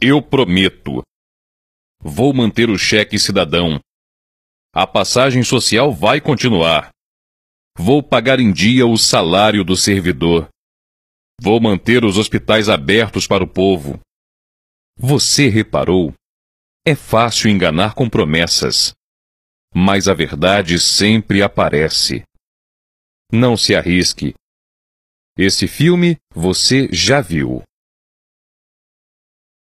Eu prometo. Vou manter o cheque cidadão. A passagem social vai continuar. Vou pagar em dia o salário do servidor. Vou manter os hospitais abertos para o povo. Você reparou? É fácil enganar com promessas. Mas a verdade sempre aparece. Não se arrisque. Esse filme você já viu.